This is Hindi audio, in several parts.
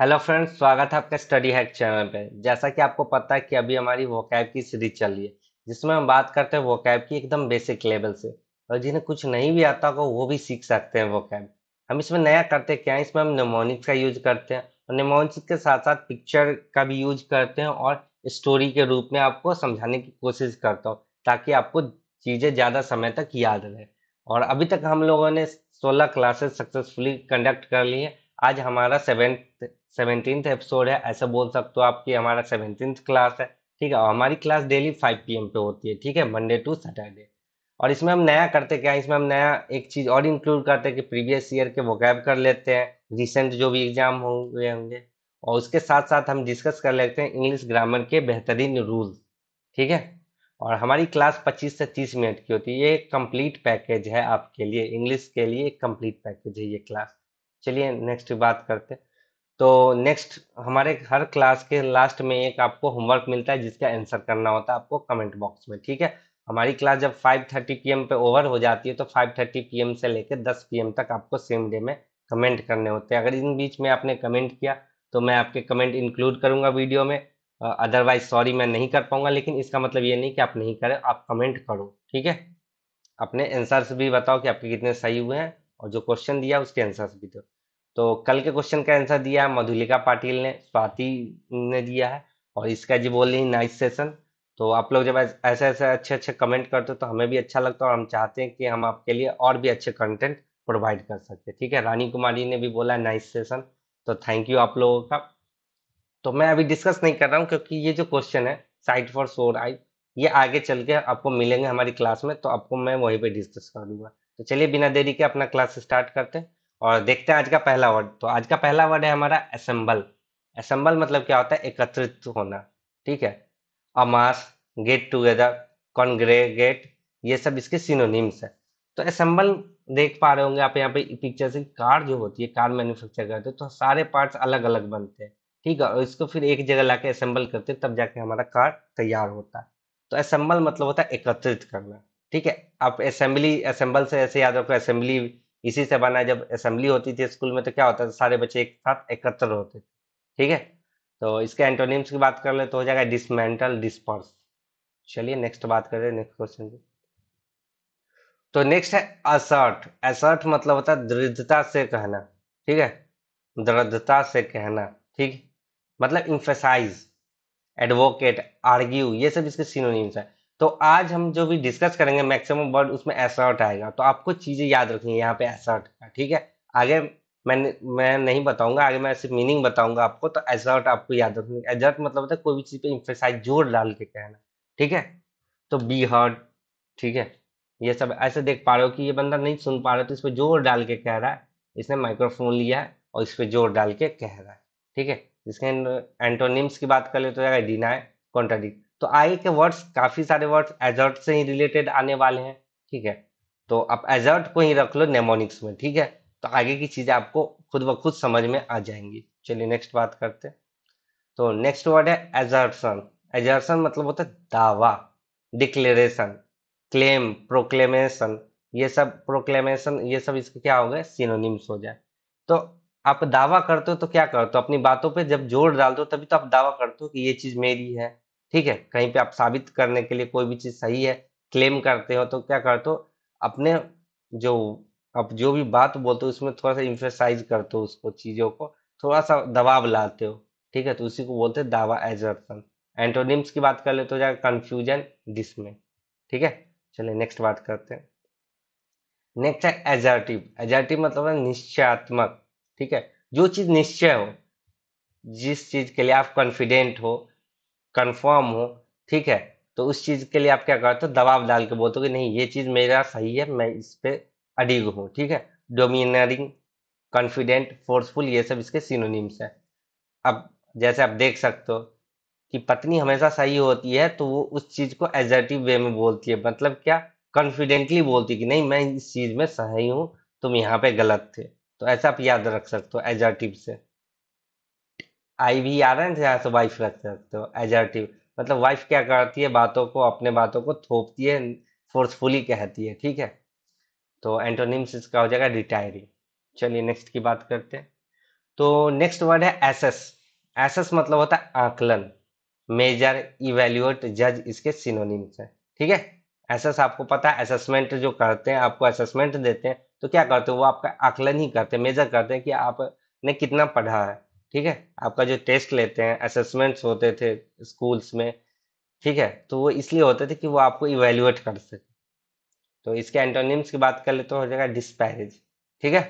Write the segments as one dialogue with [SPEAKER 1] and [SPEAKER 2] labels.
[SPEAKER 1] हेलो फ्रेंड्स स्वागत है आपका स्टडी हैक चैनल पे जैसा कि आपको पता है कि अभी हमारी वोकैब की सीरीज चल रही है जिसमें हम बात करते हैं वोकैब की एकदम बेसिक लेवल से और जिन्हें कुछ नहीं भी आता होगा वो भी सीख सकते हैं वोकैब हम इसमें नया करते क्या है इसमें हम निमोनिक्स का यूज करते हैं और नेमोनिक्स के साथ साथ पिक्चर का भी यूज करते हैं और स्टोरी के रूप में आपको समझाने की कोशिश करता हूँ ताकि आपको चीज़ें ज़्यादा समय तक याद रहे और अभी तक हम लोगों ने सोलह क्लासेस सक्सेसफुली कंडक्ट कर ली है आज हमारा सेवेंथ सेवनटीन एपिसोड है ऐसा बोल सकते हो आप कि हमारा सेवनटीन क्लास है ठीक है और हमारी क्लास डेली फाइव पी पे होती है ठीक है मंडे टू सैटरडे और इसमें हम नया करते क्या है इसमें हम नया एक चीज़ और इंक्लूड करते हैं कि प्रीवियस ईयर के वोकैब कर लेते हैं रिसेंट जो भी एग्जाम हुए होंगे और उसके साथ साथ हम डिस्कस कर लेते हैं इंग्लिश ग्रामर के बेहतरीन रूल ठीक है और हमारी क्लास 25 से 30 मिनट की होती है ये कंप्लीट पैकेज है आपके लिए इंग्लिश के लिए एक कंप्लीट पैकेज है ये क्लास चलिए नेक्स्ट बात करते हैं तो नेक्स्ट हमारे हर क्लास के लास्ट में एक आपको होमवर्क मिलता है जिसका आंसर करना होता है आपको कमेंट बॉक्स में ठीक है हमारी क्लास जब 5:30 पीएम पे ओवर हो जाती है तो 5:30 पीएम से लेकर 10 पी तक आपको सेम डे में कमेंट करने होते हैं अगर इन बीच में आपने कमेंट किया तो मैं आपके कमेंट इंक्लूड करूंगा वीडियो में अदरवाइज सॉरी मैं नहीं कर पाऊंगा लेकिन इसका मतलब ये नहीं कि आप नहीं करें आप कमेंट करो ठीक है अपने आंसर्स भी बताओ कि आपके कितने सही हुए हैं और जो क्वेश्चन दिया उसके आंसर्स भी दो तो कल के क्वेश्चन का आंसर दिया है मधुलिका पाटिल ने स्वाति ने दिया है और इसका जी बोल रही नाइस सेशन तो आप लोग जब ऐसे ऐसे अच्छे अच्छे कमेंट करते हो तो हमें भी अच्छा लगता है और हम चाहते हैं कि हम आपके लिए और भी अच्छे कंटेंट प्रोवाइड कर सकते ठीक है रानी कुमारी ने भी बोला नाइस सेशन तो थैंक यू आप लोगों का तो मैं अभी डिस्कस नहीं कर रहा हूँ क्योंकि ये जो क्वेश्चन है साइट फॉर सोर आई ये आगे चल के आपको मिलेंगे हमारी क्लास में तो आपको मैं वहीं पे डिस्कस कर दूंगा तो चलिए बिना देरी के अपना क्लास स्टार्ट करते हैं और देखते हैं आज का पहला वर्ड तो आज का पहला वर्ड है हमारा असेंबल असेंबल मतलब क्या होता है एकत्रित होना ठीक है अमास गेट टुगेदर कॉन्ग्रेगेट ये सब इसके सिनोनिम्स है तो असेंबल देख पा रहे होंगे आप यहाँ पे पिक्चर से कार जो होती है कार मैन्युफैक्चर करते हैं तो सारे पार्ट्स अलग अलग बनते हैं ठीक है और इसको फिर एक जगह लाके असेंबल करते हैं तब जाके हमारा कार तैयार होता है तो असेंबल मतलब होता है एकत्रित करना ठीक है आप असेंबली असेंबल से ऐसे याद रखो असेंबली इसी से बना जब असेंबली होती थी स्कूल में तो क्या होता था सारे बच्चे एक साथ एकत्र होते थे ठीक है तो इसके एंटोनिम्स की बात कर ले तो हो जाएगा डिसमेंटल डिस्पर्स चलिए नेक्स्ट बात कर रहे नेक्स्ट क्वेश्चन तो नेक्स्ट है असर्ट असर्ट मतलब होता है दृढ़ता से कहना ठीक है दृढ़ता से कहना ठीक मतलब इंफेसाइज एडवोकेट आर्ग्यू ये सब इसके सिनोनिम्स है तो आज हम जो भी डिस्कस करेंगे मैक्सिमम वर्ड उसमें एसर्ट आएगा तो आपको चीजें याद रखनी है यहाँ पे एसर्ट का ठीक है आगे मैं मैं नहीं बताऊंगा आगे मैं सिर्फ मीनिंग बताऊंगा आपको तो एसर्ट आपको याद रखनी एजर्ट मतलब होता है कोई भी चीज पे इंफेसाइज जोर डाल के कहना ठीक है तो बी हर्ड ठीक है ये सब ऐसे देख पा रहे हो कि ये बंदा नहीं सुन पा रहा तो इस पर जोर डाल के कह रहा है इसने माइक्रोफोन लिया है और इस पर जोर डाल के कह रहा है ठीक है जिसके एंटोनिम्स की बात कर ले तो जाएगा डिनाय कॉन्ट्राडिक्ट तो आगे के वर्ड्स काफी सारे वर्ड्स एजर्ट से ही रिलेटेड आने वाले हैं ठीक है तो आप एजर्ट को ही रख लो नेमोनिक्स में ठीक है तो आगे की चीजें आपको खुद ब खुद समझ में आ जाएंगी चलिए नेक्स्ट बात करते हैं तो नेक्स्ट वर्ड है एजर्सन एजर्सन मतलब होता है दावा डिक्लेरेशन क्लेम प्रोक्लेमेशन ये सब प्रोक्लेमेशन ये सब इसके क्या हो गए सिनोनिम्स हो जाए तो आप दावा करते हो तो क्या करते हो अपनी बातों पे जब जोर डालते हो तभी तो आप दावा करते हो कि ये चीज मेरी है ठीक है कहीं पे आप साबित करने के लिए कोई भी चीज सही है क्लेम करते हो तो क्या करते हो अपने जो आप जो भी बात बोलते हो उसमें थोड़ा सा इम्फेसाइज करते हो उसको चीजों को थोड़ा सा दबाव लाते हो ठीक है तो उसी को बोलते हैं दावा एजर्सन एंटोनिम्स की बात कर ले तो जाएगा कंफ्यूजन डिसमे ठीक है चलिए नेक्स्ट बात करते हैं नेक्स्ट है एजर्टिव एजर्टिव मतलब है निश्चयात्मक ठीक है जो चीज निश्चय हो जिस चीज के लिए आप कॉन्फिडेंट हो कंफर्म हो ठीक है तो उस चीज़ के लिए आप क्या करते हो दबाव डाल के बोलते हो कि नहीं ये चीज़ मेरा सही है मैं इस पर अडिग हूँ ठीक है डोमिनरिंग कॉन्फिडेंट फोर्सफुल ये सब इसके सिनोनिम्स हैं अब जैसे आप देख सकते हो कि पत्नी हमेशा सही होती है तो वो उस चीज़ को एजर्टिव वे में बोलती है मतलब क्या कॉन्फिडेंटली बोलती है कि नहीं मैं इस चीज़ में सही हूँ तुम यहाँ पे गलत थे तो ऐसा आप याद रख सकते हो एजर्टिव से आई वी आर एन से तो वाइफ रख सकते हो एजर्टिव मतलब वाइफ क्या करती है बातों को अपने बातों को थोपती है फोर्सफुली कहती है ठीक है तो एंटोनिम्स इसका हो जाएगा रिटायरिंग चलिए नेक्स्ट की बात करते हैं तो नेक्स्ट वर्ड है एसेस एसेस मतलब होता है आकलन मेजर इवेल्युएट जज इसके सिनोनिम्स है ठीक है एसेस आपको पता है असेसमेंट जो करते हैं आपको असेसमेंट देते हैं तो क्या करते हो वो आपका आकलन ही करते हैं मेजर करते हैं कि आपने कितना पढ़ा है ठीक है आपका जो टेस्ट लेते हैं असेसमेंट्स होते थे स्कूल्स में ठीक है तो वो इसलिए होते थे कि वो आपको इवेल्युएट कर सके तो इसके एंटोनिम्स की बात कर ले तो हो जाएगा डिस्पैरेज ठीक है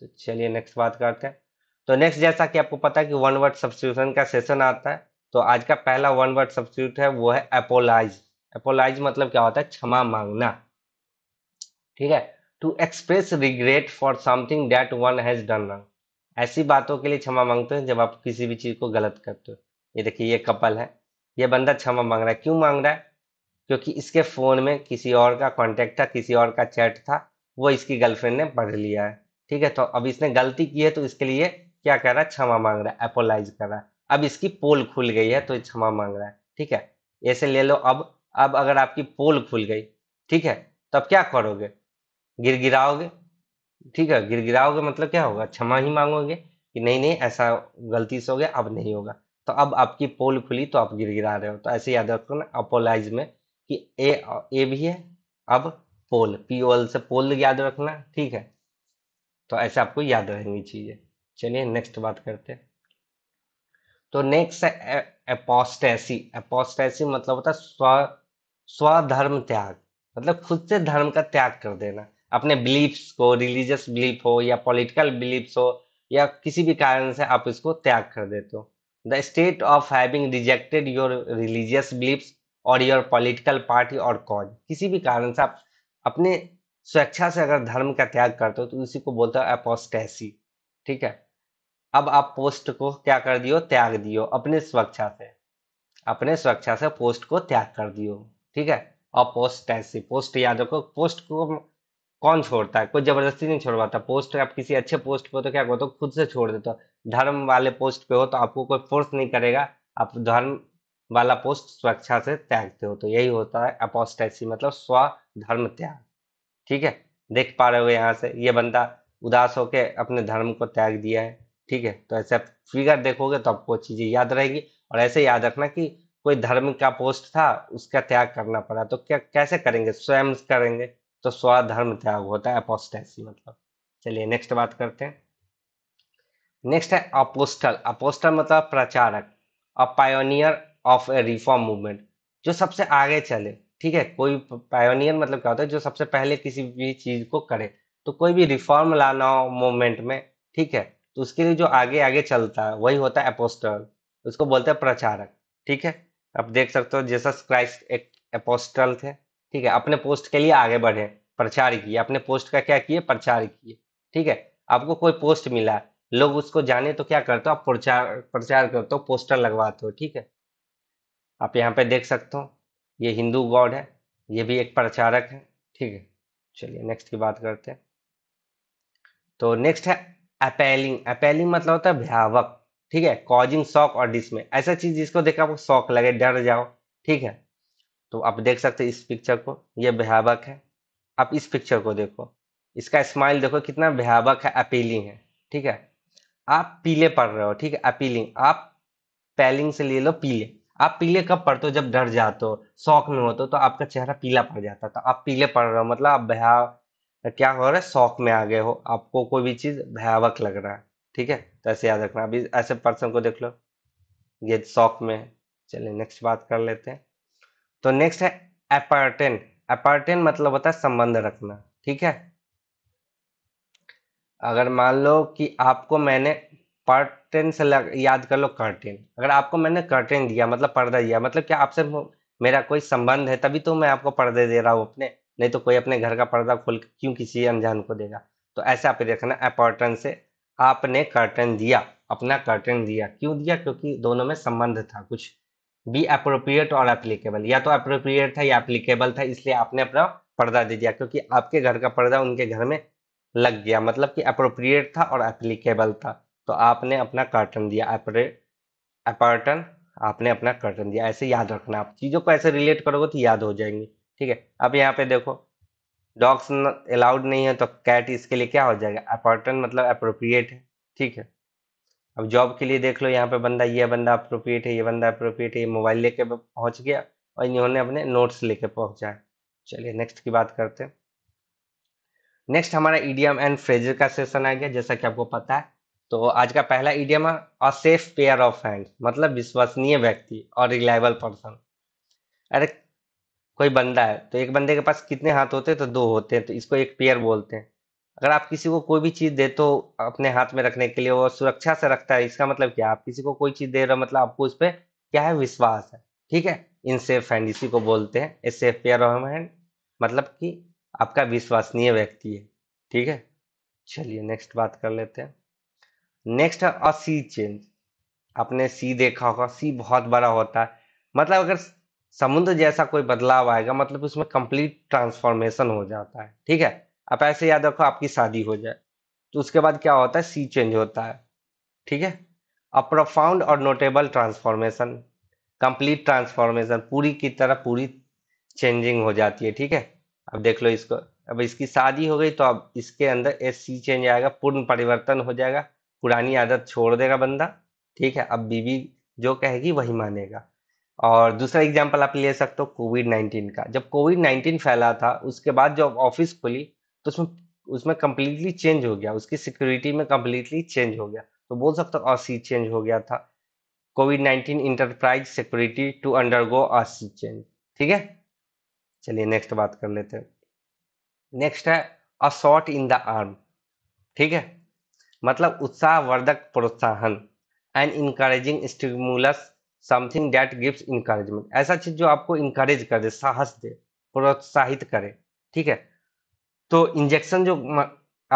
[SPEAKER 1] तो चलिए नेक्स्ट बात करते हैं तो नेक्स्ट जैसा कि आपको पता है कि वन वर्ड सब्सिट्यूशन का सेशन आता है तो आज का पहला वन वर्ड सब्सिट्यूट है वो है एपोलाइज एपोलाइज मतलब क्या होता है क्षमा मांगना ठीक है to express regret for something that one has done wrong ऐसी बातों के लिए क्षमा मांगते हैं जब आप किसी भी चीज़ को गलत करते हो ये देखिए ये कपल है ये बंदा क्षमा मांग रहा है क्यों मांग रहा है क्योंकि इसके फ़ोन में किसी और का कॉन्टेक्ट था किसी और का चैट था वो इसकी गर्लफ्रेंड ने पढ़ लिया है ठीक है तो अब इसने गलती की है तो इसके लिए क्या कर रहा है क्षमा मांग रहा है एपोलाइज कर रहा है अब इसकी पोल खुल गई है तो क्षमा मांग रहा है ठीक है ऐसे ले लो अब अब अगर आपकी पोल खुल गई ठीक है तो अब क्या करोगे गिर गिराओगे ठीक है गिर गिराओगे मतलब क्या होगा क्षमा ही मांगोगे कि नहीं नहीं ऐसा गलती से हो गया अब नहीं होगा तो अब आपकी पोल खुली तो आप गिर गिरा रहे हो तो ऐसे याद रखो ना अपोलाइज में कि ए ए भी है अब पोल पी ओ एल से पोल याद रखना ठीक है तो ऐसे आपको याद रहेंगी चीजें चलिए नेक्स्ट बात करते हैं तो नेक्स्ट है एपोस्टेसी एपोस्टेसी मतलब होता है स्व स्वधर्म त्याग मतलब खुद से धर्म का त्याग कर देना अपने बिलीफ्स को रिलीजियस बिलीफ हो या पॉलिटिकल बिलीफ्स हो या किसी भी कारण से आप इसको त्याग कर देते हो the state of having rejected your religious beliefs और योर पॉलिटिकल पार्टी और कॉज किसी भी कारण से आप अपने स्वेच्छा से अगर धर्म का त्याग करते हो तो उसी को बोलते हो अपोस्टेसी ठीक है अब आप पोस्ट को क्या कर दियो त्याग दियो अपने स्वेच्छा से अपने स्वेच्छा से पोस्ट को त्याग कर दियो ठीक है अपोस्टेसी पोस्ट याद रखो पोस्ट को कौन छोड़ता है कोई जबरदस्ती नहीं छोड़वाता पोस्ट आप किसी अच्छे पोस्ट पे हो तो क्या करते हो तो खुद से छोड़ देते हो धर्म वाले पोस्ट पे हो तो आपको कोई फोर्स नहीं करेगा आप धर्म वाला पोस्ट स्वेच्छा से त्यागते हो तो यही होता है अपोस्टेसी मतलब स्व धर्म त्याग ठीक है देख पा रहे हो यहाँ से ये बंदा उदास होके अपने धर्म को त्याग दिया है ठीक है तो ऐसे फिगर देखोगे तो आपको चीजें याद रहेगी और ऐसे याद रखना कि कोई धर्म का पोस्ट था उसका त्याग करना पड़ा तो क्या कैसे करेंगे स्वयं करेंगे तो स्वधर्म त्याग होता है अपोस्टेसी मतलब चलिए नेक्स्ट बात करते हैं नेक्स्ट है अपोस्टल अपोस्टल मतलब प्रचारक a pioneer of a reform movement जो सबसे आगे चले ठीक है कोई पायोनियर मतलब क्या होता है जो सबसे पहले किसी भी चीज को करे तो कोई भी रिफॉर्म लाना हो मूवमेंट में ठीक है तो उसके लिए जो आगे आगे चलता है वही होता है अपोस्टल उसको बोलते हैं प्रचारक ठीक है अब देख सकते हो जैसा क्राइस्ट एक अपोस्टल थे ठीक है अपने पोस्ट के लिए आगे बढ़े प्रचार किए अपने पोस्ट का क्या किए प्रचार किए ठीक है आपको कोई पोस्ट मिला लोग उसको जाने तो क्या करते हो आप प्रचार प्रचार करते हो पोस्टर लगवाते हो ठीक है आप यहाँ पे देख सकते हो ये हिंदू गॉड है ये भी एक प्रचारक है ठीक है चलिए नेक्स्ट की बात करते हैं तो नेक्स्ट है अपेलिंग अपेलिंग मतलब होता है भयावक ठीक है कॉजिंग शॉक और डिसमे ऐसा चीज जिसको देखा वो शौक लगे डर जाओ ठीक है तो आप देख सकते हैं इस पिक्चर को ये भयावक है आप इस पिक्चर को देखो इसका स्माइल देखो कितना भयावक है अपीलिंग है ठीक है आप पीले पढ़ रहे हो ठीक है अपीलिंग आप पेलिंग से ले लो पीले आप पीले कब पढ़ते हो जब डर जाते हो शौक में होते हो तो आपका चेहरा पीला पड़ जाता है तो आप पीले पढ़ रहे हो मतलब आप भयाव क्या हो रहा है शौक में आ गए हो आपको कोई भी चीज़ भयावक लग रहा है ठीक है तो ऐसे याद रखना अभी ऐसे पर्सन को देख लो ये शौक में है चलिए नेक्स्ट बात कर लेते हैं तो नेक्स्ट है अपार्टेन अपार्टेन मतलब होता है संबंध रखना ठीक है अगर मान लो कि आपको मैंने पार्टेन से याद कर लो कर्टेन अगर आपको मैंने कर्टेन दिया मतलब पर्दा दिया मतलब क्या आपसे मेरा कोई संबंध है तभी तो मैं आपको पर्दे दे रहा हूँ अपने नहीं तो कोई अपने घर का पर्दा खोल क्यों किसी अनजान को देगा तो ऐसे आप देखना अपार्टन से आपने कर्टन दिया अपना कर्टन दिया क्यों दिया क्योंकि दोनों में संबंध था कुछ बी अप्रोप्रिएट और एप्लीकेबल या तो अप्रोप्रिएट था या एप्लीकेबल था इसलिए आपने अपना पर्दा दे दिया क्योंकि आपके घर का पर्दा उनके घर में लग गया मतलब कि अप्रोप्रिएट था और एप्लीकेबल था तो आपने अपना कर्टन दिया अपर्टन आपने अपना कर्टन दिया ऐसे याद रखना आप चीज़ों को ऐसे रिलेट करोगे तो याद हो जाएंगी ठीक है अब यहाँ पे देखो डॉग्स अलाउड नहीं है तो कैट इसके लिए क्या हो जाएगा अपर्टन मतलब अप्रोप्रिएट है ठीक है अब जॉब के लिए देख लो यहाँ पे बंदा ये बंदा अप्रोप्रिएट है ये बंदा अप्रोप्रिएट है ये मोबाइल लेके पहुँच गया और इन्होंने अपने नोट्स लेके पहुँचा है चलिए नेक्स्ट की बात करते हैं नेक्स्ट हमारा ईडीएम एंड फ्रेजर का सेशन आ गया जैसा कि आपको पता है तो आज का पहला ईडीएम है a safe pair of hand मतलब विश्वसनीय व्यक्ति और रिलायबल पर्सन अरे कोई बंदा है तो एक बंदे के पास कितने हाथ होते हैं तो दो होते हैं तो इसको एक पेयर बोलते हैं अगर आप किसी को कोई भी चीज दे तो अपने हाथ में रखने के लिए वो सुरक्षा से रखता है इसका मतलब क्या आप किसी को कोई चीज दे रहे हो मतलब आपको उस पर क्या है विश्वास है ठीक है इन सेफ हैंड इसी को बोलते हैं a safe pair of hand मतलब कि आपका विश्वसनीय व्यक्ति है ठीक है चलिए नेक्स्ट बात कर लेते हैं नेक्स्ट है अ सी चेंज आपने सी देखा होगा सी बहुत बड़ा होता है मतलब अगर समुद्र जैसा कोई बदलाव आएगा मतलब उसमें कंप्लीट ट्रांसफॉर्मेशन हो जाता है ठीक है आप ऐसे याद रखो आपकी शादी हो जाए तो उसके बाद क्या होता है सी चेंज होता है ठीक है अ प्रोफाउंड और नोटेबल ट्रांसफॉर्मेशन कंप्लीट ट्रांसफॉर्मेशन पूरी की तरह पूरी चेंजिंग हो जाती है ठीक है अब देख लो इसको अब इसकी शादी हो गई तो अब इसके अंदर एस सी चेंज आएगा पूर्ण परिवर्तन हो जाएगा पुरानी आदत छोड़ देगा बंदा ठीक है अब बीवी जो कहेगी वही मानेगा और दूसरा एग्जाम्पल आप ले सकते हो कोविड नाइन्टीन का जब कोविड नाइन्टीन फैला था उसके बाद जब ऑफिस खुली तो उसमें उसमें कंप्लीटली चेंज हो गया उसकी सिक्योरिटी में कंप्लीटली चेंज हो गया तो बोल सकते हो असी चेंज हो गया था COVID nineteen enterprise security to undergo a sea change ठीक है चलिए नेक्स्ट बात कर लेते हैं नेक्स्ट है असॉट इन द आर्म ठीक है मतलब उत्साहवर्धक प्रोत्साहन and encouraging stimulus something that gives encouragement ऐसा चीज जो आपको इनकरेज दे साहस दे प्रोत्साहित करे ठीक है तो इंजेक्शन जो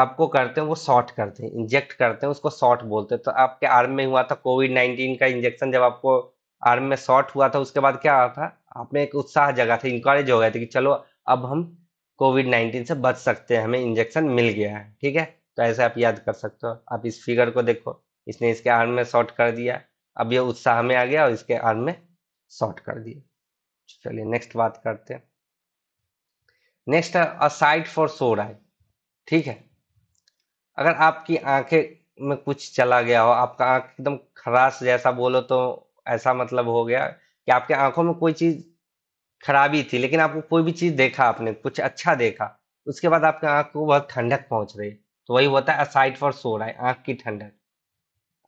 [SPEAKER 1] आपको करते हैं वो शॉर्ट करते हैं इंजेक्ट करते हैं उसको शॉर्ट बोलते हैं तो आपके आर्म में हुआ था कोविड नाइन्टीन का इंजेक्शन जब आपको आर्म में शॉर्ट हुआ था उसके बाद क्या हुआ था आपने एक उत्साह जगा था इंक्वायरेज हो गया थे कि चलो अब हम कोविड नाइन्टीन से बच सकते हैं हमें इंजेक्शन मिल गया है ठीक है तो ऐसे आप याद कर सकते हो आप इस फिगर को देखो इसने इसके आर्म में शॉर्ट कर दिया अब ये उत्साह में आ गया और इसके आर्म में शॉर्ट कर दिया चलिए नेक्स्ट बात करते हैं नेक्स्ट है अ साइट फॉर सोर आई ठीक है अगर आपकी आंखें में कुछ चला गया हो आपका आंख एकदम खराश जैसा बोलो तो ऐसा मतलब हो गया कि आपके आंखों में कोई चीज खराबी थी लेकिन आपको कोई भी चीज देखा आपने कुछ अच्छा देखा उसके बाद आपके आंख को बहुत ठंडक पहुंच रही तो वही होता है असाइड फॉर सोर आई आंख की ठंडक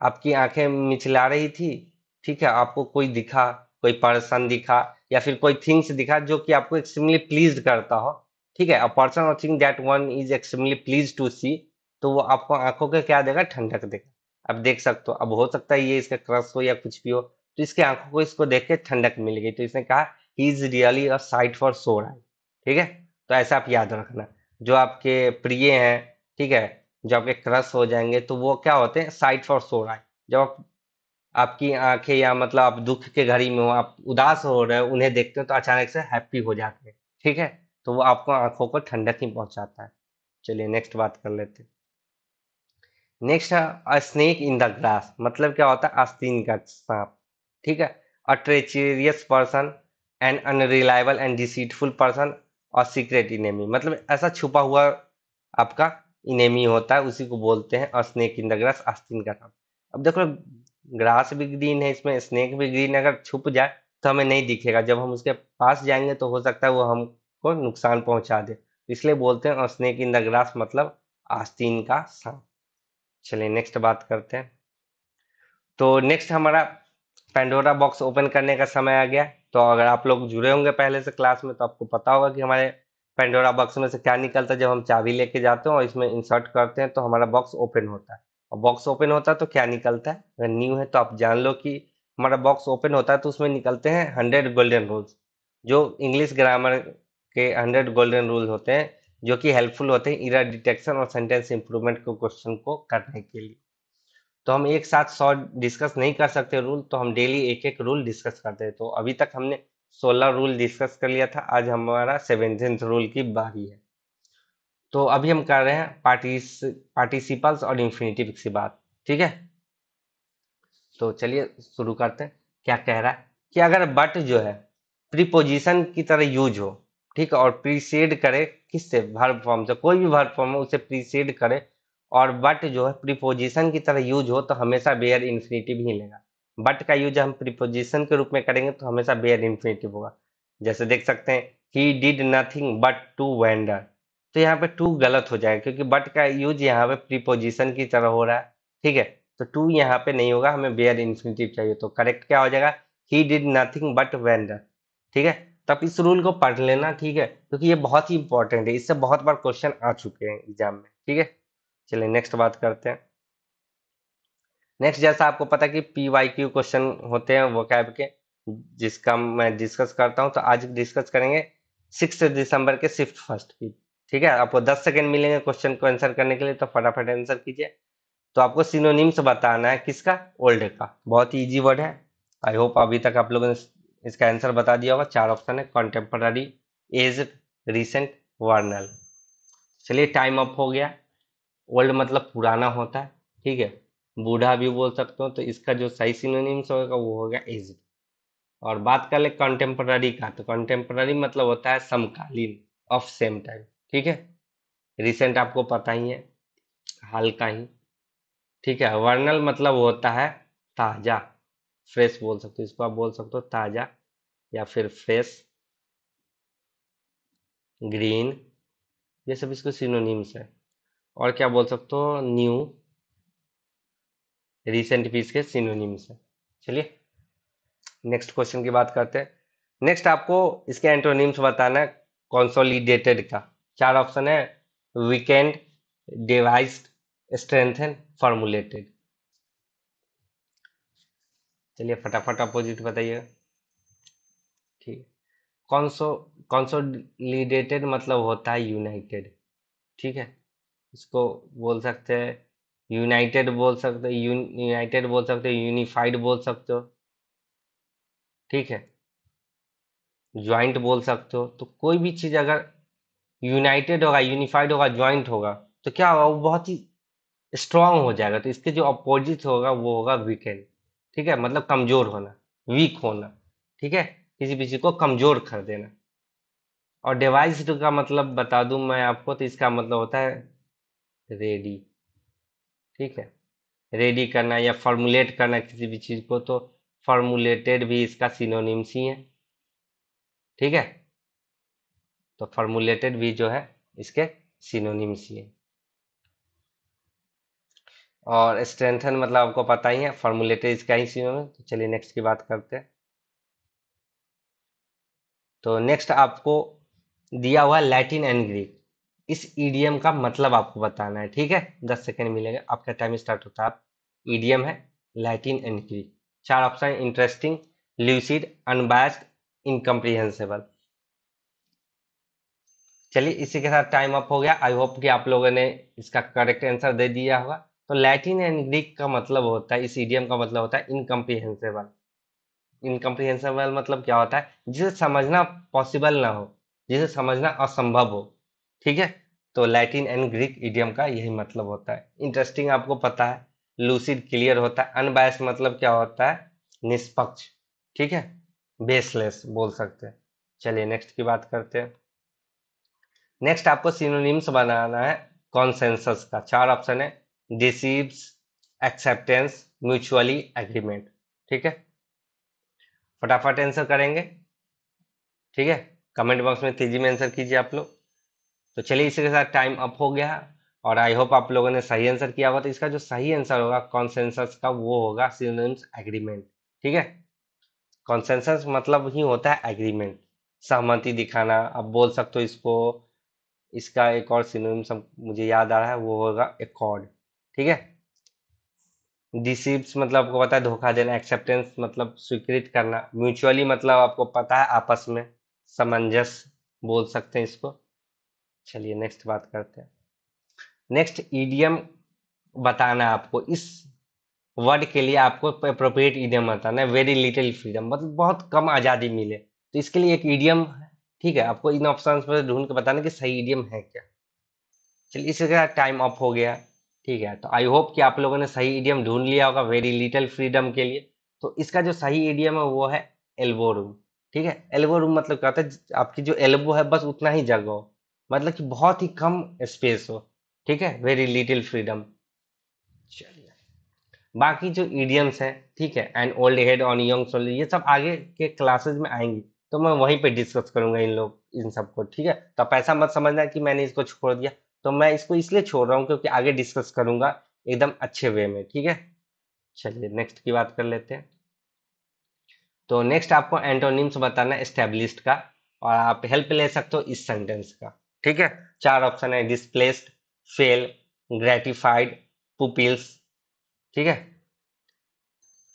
[SPEAKER 1] आपकी आंखें मिचला रही थी ठीक है आपको कोई दिखा कोई पर्सन दिखा या फिर कोई थिंग्स दिखा जो कि आपको एक्सट्रीमली प्लीज करता हो ठीक है a person watching that one is extremely please to see तो वो आपको आंखों के क्या देगा ठंडक देगा अब देख सकते हो अब हो सकता है ये इसका क्रश हो या कुछ भी हो तो इसके आंखों को इसको देख के ठंडक मिल गई तो इसने कहा he is really a sight for sore eye ठीक है तो ऐसा आप याद रखना जो आपके प्रिय हैं ठीक है जो आपके क्रश हो जाएंगे तो वो क्या होते हैं साइट फॉर सोर आई जब आप आपकी आंखें या मतलब आप दुख के घड़ी में हो आप उदास हो रहे हो उन्हें देखते हो तो अचानक से हैप्पी हो जाते हैं ठीक है तो वो आपको आंखों को ठंडक ही पहुंचाता है चलिए नेक्स्ट बात कर लेते नेक्स्ट है स्नेक इन द ग्रास मतलब क्या होता है आस्तीन का सांप ठीक है a treacherous person and unreliable and deceitful person और सीक्रेट इनेमी मतलब ऐसा छुपा हुआ आपका इनेमी होता है उसी को बोलते हैं और स्नेक इन द ग्रास आस्तीन का सांप अब देखो ग्रास भी ग्रीन है इसमें स्नेक भी ग्रीन अगर छुप जाए तो हमें नहीं दिखेगा जब हम उसके पास जाएंगे तो हो सकता है वो हम को नुकसान पहुंचा दे इसलिए बोलते हैं स्नेक इन द ग्रास मतलब आस्तीन का सांप चलिए नेक्स्ट बात करते हैं तो नेक्स्ट हमारा पेंडोरा बॉक्स ओपन करने का समय आ गया तो अगर आप लोग जुड़े होंगे पहले से क्लास में तो आपको पता होगा कि हमारे पेंडोरा बॉक्स में से क्या निकलता है जब हम चाबी लेके जाते हैं और इसमें इंसर्ट करते हैं तो हमारा बॉक्स ओपन होता है और बॉक्स ओपन होता है तो क्या निकलता है अगर न्यू है तो आप जान लो कि हमारा बॉक्स ओपन होता है तो उसमें निकलते हैं हंड्रेड गोल्डन रूल्स जो इंग्लिश ग्रामर के हंड्रेड गोल्डन रूल होते हैं जो कि हेल्पफुल होते हैं इरा डिटेक्शन और सेंटेंस इंप्रूवमेंट के क्वेश्चन को करने के लिए तो हम एक साथ सौ डिस्कस नहीं कर सकते रूल तो हम डेली एक एक रूल डिस्कस करते हैं तो अभी तक हमने सोलह रूल डिस्कस कर लिया था आज हमारा सेवेंटीन रूल की बारी है तो अभी हम कर रहे हैं पार्टिस पार्टिसिपल्स और इन्फिनेटिव की बात ठीक है तो चलिए शुरू करते हैं क्या कह रहा है कि अगर बट जो है प्रीपोजिशन की तरह यूज हो ठीक है और प्रीसेड करे किससे वर्ब फॉर्म से कोई भी वर्ब फॉर्म है उसे प्रीसेड करे और बट जो है प्रीपोजिशन की तरह यूज हो तो हमेशा बेयर इन्फिनेटिव ही लेगा बट का यूज हम प्रीपोजिशन के रूप में करेंगे तो हमेशा बेयर इन्फिनेटिव होगा जैसे देख सकते हैं he did nothing but to wander तो यहाँ पे टू गलत हो जाएगा क्योंकि बट का यूज यहाँ पे प्रीपोजिशन की तरह हो रहा है ठीक है तो टू यहाँ पे नहीं होगा हमें बेयर इन्फिनेटिव चाहिए तो करेक्ट क्या हो जाएगा he did nothing but wander ठीक है तो आप इस रूल को पढ़ लेना ठीक है क्योंकि ये बहुत ही इंपॉर्टेंट है इससे बहुत बार क्वेश्चन आ चुके हैं एग्जाम में ठीक है चलिए नेक्स्ट बात करते हैं नेक्स्ट जैसा आपको पता कि पी वाई क्यू क्वेश्चन होते हैं वो कैब के जिसका मैं डिस्कस करता हूं तो आज डिस्कस करेंगे सिक्स दिसंबर के शिफ्ट फर्स्ट की ठीक है आपको दस सेकेंड मिलेंगे क्वेश्चन को आंसर करने के लिए तो फटाफट आंसर कीजिए तो आपको सिनोनिम्स बताना है किसका ओल्ड का बहुत ही ईजी वर्ड है आई होप अभी तक आप लोगों ने इसका आंसर बता दिया होगा चार ऑप्शन है कॉन्टेम्पररी एज रिसेंट वर्नल चलिए टाइम अप हो गया ओल्ड मतलब पुराना होता है ठीक है बूढ़ा भी बोल सकते हो तो इसका जो सही सिनोनिम्स होगा वो होगा एज और बात कर ले कंटेम्प्रेरी का तो कंटेम्प्रेरी मतलब होता है समकालीन ऑफ सेम टाइम ठीक है रिसेंट आपको पता ही है हाल का ही ठीक है वर्नल मतलब होता है ताज़ा फ्रेश बोल सकते हो इसको आप बोल सकते हो ताज़ा या फिर फ्रेश ग्रीन ये सब इसको सिनोनिम्स है और क्या बोल सकते हो न्यू रिसेंट भी के सिनोनिम्स है चलिए नेक्स्ट क्वेश्चन की बात करते हैं नेक्स्ट आपको इसके एंटोनिम्स बताना है कॉन्सोलिडेटेड का चार ऑप्शन है वीकेंड डिवाइस्ड एंड फॉर्मुलेटेड चलिए फटाफट अपोजिट बताइए ठीक कॉन्सो कॉन्सोलिडेटेड मतलब होता है यूनाइटेड ठीक है इसको बोल सकते हैं यूनाइटेड बोल सकते यूनाइटेड बोल सकते हो यूनिफाइड बोल सकते हो ठीक है ज्वाइंट बोल सकते हो तो कोई भी चीज़ अगर यूनाइटेड होगा यूनिफाइड होगा ज्वाइंट होगा तो क्या होगा वो बहुत ही स्ट्रांग हो जाएगा तो इसके जो अपोजिट होगा वो होगा वीकेंड ठीक है मतलब कमजोर होना वीक होना ठीक है किसी भी चीज को कमजोर कर देना और डिवाइस का मतलब बता दूं मैं आपको तो इसका मतलब होता है रेडी ठीक है रेडी करना या फॉर्मुलेट करना किसी भी चीज को तो फॉर्मुलेटेड भी इसका सिनोनिम्स ही है ठीक है तो फॉर्मुलेटेड भी जो है इसके सिनोनिम्स ही है और स्ट्रेंथन मतलब आपको पता ही है फॉर्मुलेटर इसका ही सीमा में तो चलिए नेक्स्ट की बात करते हैं तो नेक्स्ट आपको दिया हुआ लैटिन एंड ग्रीक इस ईडीएम का मतलब आपको बताना है ठीक है दस सेकेंड मिलेगा आपका टाइम स्टार्ट होता है ईडीएम है लैटिन एंड ग्रीक चार option interesting lucid unbiased incomprehensible चलिए इसी के साथ टाइम अप हो गया आई होप कि आप लोगों ने इसका करेक्ट आंसर दे दिया होगा तो लैटिन एंड ग्रीक का मतलब होता है इस ईडियम का मतलब होता है इनकम्प्रीहेंसेबल इनकम्प्रीहेंसेबल मतलब क्या होता है जिसे समझना पॉसिबल ना हो जिसे समझना असंभव हो ठीक है तो लैटिन एंड ग्रीक ईडियम का यही मतलब होता है इंटरेस्टिंग आपको पता है लूसिड क्लियर होता है अनबायस मतलब क्या होता है निष्पक्ष ठीक है बेसलेस बोल सकते हैं चलिए नेक्स्ट की बात करते हैं नेक्स्ट आपको सिनोनिम्स बनाना है कॉन्सेंसस का चार ऑप्शन है डिसीव्स एक्सेप्टेंस म्यूचुअली एग्रीमेंट ठीक है फटाफट आंसर करेंगे ठीक है कमेंट बॉक्स में तेजी में आंसर कीजिए आप लोग तो चलिए इसी के साथ टाइम अप हो गया और आई होप आप लोगों ने सही आंसर किया होगा तो इसका जो सही आंसर होगा कॉन्सेंसस का वो होगा सिनोनिम्स एग्रीमेंट ठीक है कॉन्सेंसस मतलब ही होता है एग्रीमेंट सहमति दिखाना आप बोल सकते हो इसको इसका एक और सिनोनिम्स मुझे याद आ रहा है वो होगा एकॉर्ड ठीक है डिसीप्स मतलब आपको पता है धोखा देना एक्सेप्टेंस मतलब स्वीकृत करना म्यूचुअली मतलब आपको पता है आपस में सामंजस्य बोल सकते हैं इसको चलिए नेक्स्ट बात करते हैं नेक्स्ट ईडियम बताना आपको इस वर्ड के लिए आपको अप्रोप्रिएट इडियम बताना है वेरी लिटिल फ्रीडम मतलब बहुत कम आज़ादी मिले तो इसके लिए एक ईडियम ठीक है आपको इन ऑप्शन पर ढूंढ के बताना कि सही इडियम है क्या चलिए इसके टाइम ऑफ हो गया ठीक है तो आई होप कि आप लोगों ने सही ईडियम ढूंढ लिया होगा वेरी लिटिल फ्रीडम के लिए तो इसका जो सही ईडियम है वो है एल्बो रूम ठीक है एल्बो रूम मतलब क्या होता है आपकी जो एल्बो है बस उतना ही जगह हो मतलब कि बहुत ही कम स्पेस हो ठीक है वेरी लिटिल फ्रीडम चलिए बाकी जो ईडियम्स हैं ठीक है and old head on young shoulders ये सब आगे के क्लासेज में आएंगे तो मैं वहीं पे डिस्कस करूंगा इन लोग इन सबको ठीक है तो आप ऐसा मत समझना कि मैंने इसको छोड़ दिया तो मैं इसको इसलिए छोड़ रहा हूँ क्योंकि आगे डिस्कस करूंगा एकदम अच्छे वे में ठीक है चलिए नेक्स्ट की बात कर लेते हैं तो नेक्स्ट आपको एंटोनिम्स बताना एस्टेब्लिश्ड का और आप हेल्प ले सकते हो इस सेंटेंस का ठीक है चार ऑप्शन है डिस्प्लेस्ड फेल ग्रेटिफाइड पुपिल्स ठीक है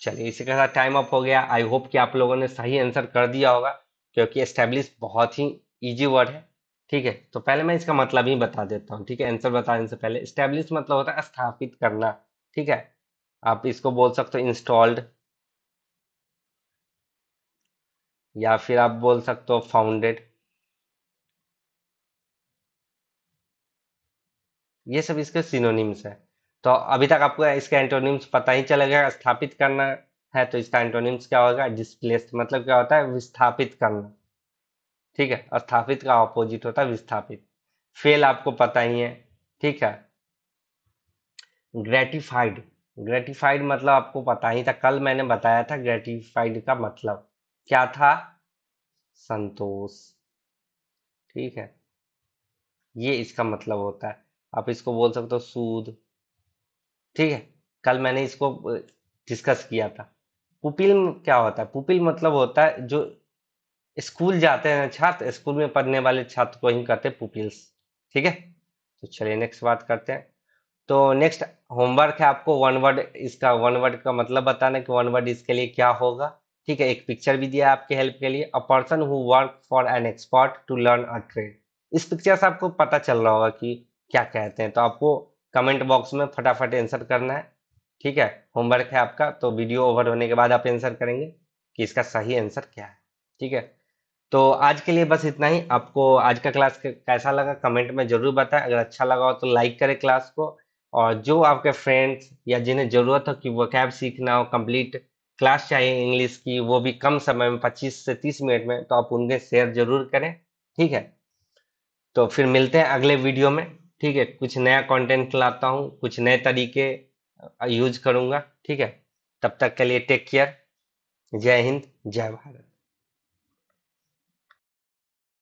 [SPEAKER 1] चलिए इसी के साथ टाइम अप हो गया आई होप कि आप लोगों ने सही आंसर कर दिया होगा क्योंकि एस्टेब्लिश बहुत ही ईजी वर्ड है ठीक है तो पहले मैं इसका मतलब ही बता देता हूँ ठीक है आंसर बताने से पहले स्टैब्लिश मतलब होता है स्थापित करना ठीक है आप इसको बोल सकते हो इंस्टॉल्ड या फिर आप बोल सकते हो फाउंडेड ये सब इसके सिनोनिम्स है तो अभी तक आपको इसके एंटोनिम्स पता ही चलेगा स्थापित करना है तो इसका एंटोनिम्स क्या होगा डिस्प्लेस मतलब क्या होता है विस्थापित करना ठीक है स्थापित का ऑपोजिट होता है विस्थापित फेल आपको पता ही है ठीक है ग्रेटिफाइड ग्रेटिफाइड मतलब आपको पता ही था कल मैंने बताया था ग्रेटिफाइड का मतलब क्या था संतोष ठीक है ये इसका मतलब होता है आप इसको बोल सकते हो सूद ठीक है कल मैंने इसको डिस्कस किया था पुपिल क्या होता है पुपिल मतलब होता है जो स्कूल जाते हैं छात्र स्कूल में पढ़ने वाले छात्र को ही कहते हैं पुपिल्स ठीक है तो चलिए नेक्स्ट बात करते हैं तो नेक्स्ट होमवर्क है आपको वन वर्ड इसका वन वर्ड का मतलब बताना कि वन वर्ड इसके लिए क्या होगा ठीक है एक पिक्चर भी दिया है आपके हेल्प के लिए a person who work for an expert to learn a trade इस पिक्चर से आपको पता चल रहा होगा कि क्या कहते हैं तो आपको कमेंट बॉक्स में फटाफट आंसर करना है ठीक है होमवर्क है आपका तो वीडियो ओवर होने के बाद आप आंसर करेंगे कि इसका सही आंसर क्या है ठीक है तो आज के लिए बस इतना ही आपको आज का क्लास कैसा लगा कमेंट में ज़रूर बताएं अगर अच्छा लगा हो तो लाइक करें क्लास को और जो आपके फ्रेंड्स या जिन्हें ज़रूरत हो कि वो कैब सीखना हो कंप्लीट क्लास चाहिए इंग्लिश की वो भी कम समय में 25 से 30 मिनट में तो आप उनके शेयर ज़रूर करें ठीक है तो फिर मिलते हैं अगले वीडियो में ठीक है कुछ नया कंटेंट लाता हूँ कुछ नए तरीके यूज करूँगा ठीक है तब तक के लिए टेक केयर जय हिंद जय भारत